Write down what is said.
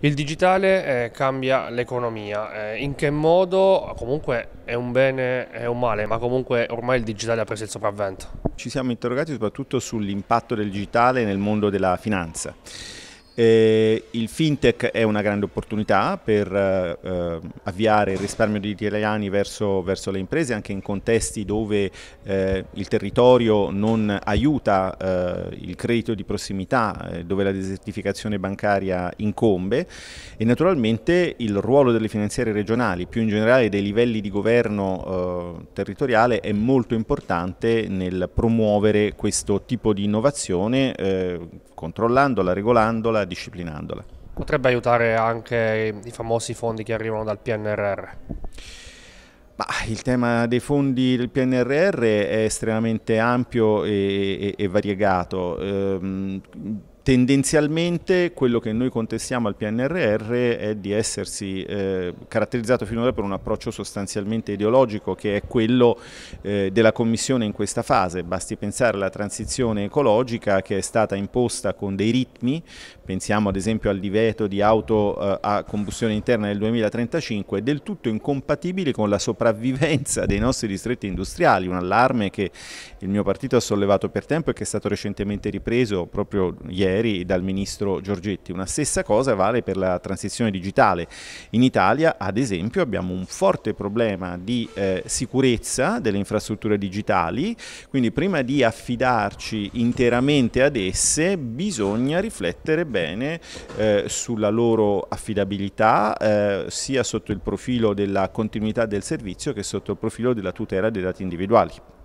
Il digitale eh, cambia l'economia, eh, in che modo comunque è un bene e un male, ma comunque ormai il digitale ha preso il sopravvento. Ci siamo interrogati soprattutto sull'impatto del digitale nel mondo della finanza eh, il fintech è una grande opportunità per eh, eh, avviare il risparmio degli italiani verso, verso, le imprese anche in contesti dove eh, il territorio non aiuta eh, il credito di prossimità, eh, dove la desertificazione bancaria incombe e naturalmente il ruolo delle finanziarie regionali, più in generale dei livelli di governo territoriale è molto importante nel promuovere questo tipo di innovazione controllandola, regolandola, disciplinandola. Potrebbe aiutare anche i famosi fondi che arrivano dal PNRR? Ma il tema dei fondi del PNRR è estremamente ampio e, e, e variegato. Ehm, Tendenzialmente quello che noi contestiamo al PNRR è di essersi eh, caratterizzato finora per un approccio sostanzialmente ideologico che è quello eh, della Commissione in questa fase. Basti pensare alla transizione ecologica che è stata imposta con dei ritmi, pensiamo ad esempio al divieto di auto eh, a combustione interna nel 2035, del tutto incompatibile con la sopravvivenza dei nostri distretti industriali, un allarme che il mio partito ha sollevato per tempo e che è stato recentemente ripreso proprio ieri ieri dal ministro Giorgetti. Una stessa cosa vale per la transizione digitale. In Italia, ad esempio, abbiamo un forte problema di eh, sicurezza delle infrastrutture digitali, quindi prima di affidarci interamente ad esse bisogna riflettere bene eh, sulla loro affidabilità, eh, sia sotto il profilo della continuità del servizio che sotto il profilo della tutela dei dati individuali.